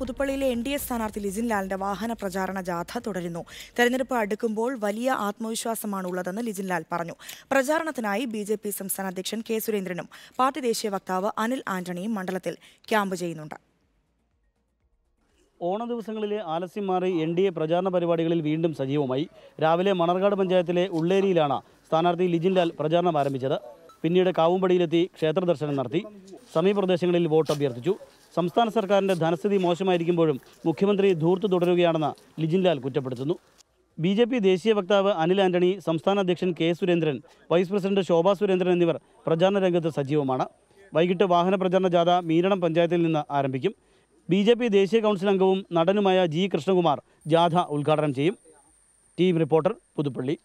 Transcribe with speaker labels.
Speaker 1: പുതുപ്പള്ളിയിലെ N D A സ്ഥാനാർത്ഥി ലിജിൻലാലിന്റെ വാഹന പ്രചാരണ ജാഥ തുടരുന്നു തെരഞ്ഞെടുപ്പ് അടുക്കുമ്പോൾ വലിയ ആത്മവിശ്വാസമാണ് ഉള്ളതെന്ന് ലിജിൻലാൽ പറഞ്ഞു പ്രചാരണത്തിനായി ബി ജെ പി സംസ്ഥാന അധ്യക്ഷൻ കെ സുരേന്ദ്രനും പാർട്ടി ദേശീയ വക്താവ് അനിൽ ആന്റണിയും മണ്ഡലത്തിൽ ക്യാമ്പ് ചെയ്യുന്നുണ്ട്
Speaker 2: ഓണ ദിവസങ്ങളിലെ ആലസ്യം മാറി എൻ ഡി എ പ്രചാരണ പരിപാടികളിൽ വീണ്ടും സജീവമായി രാവിലെ മണർകാട് പഞ്ചായത്തിലെ ഉള്ളേരിയിലാണ് സ്ഥാനാർത്ഥി ലിജിൻലാൽ പ്രചാരണം ആരംഭിച്ചത് പിന്നീട് കാവുംപടിയിലെത്തി ക്ഷേത്ര ദർശനം നടത്തി സമീപപ്രദേശങ്ങളിൽ വോട്ട് അഭ്യർത്ഥിച്ചു സംസ്ഥാന സർക്കാരിൻ്റെ ധനസ്ഥിതി മോശമായിരിക്കുമ്പോഴും മുഖ്യമന്ത്രി ധൂർത്ത് തുടരുകയാണെന്ന് ലിജിൻലാൽ കുറ്റപ്പെടുത്തുന്നു ബി ജെ പി ദേശീയ വക്താവ് അനിൽ ആന്റണി സംസ്ഥാന അധ്യക്ഷൻ K Surendran vice president Shobha Surendran എന്നിവർ പ്രചാരണ രംഗത്ത് സജീവമാണ് വൈകിട്ട് വാഹന പ്രചാരണ ജാഥ മീരണം പഞ്ചായത്തിൽ നിന്ന് ആരംഭിക്കും ബി ജെ പി ദേശീയ കൗൺസിൽ അംഗവും നടനുമായ ജി കൃഷ്ണകുമാർ ജാഥ ഉദ്ഘാടനം ചെയ്യും ടീം റിപ്പോർട്ടർ പുതുപ്പള്ളി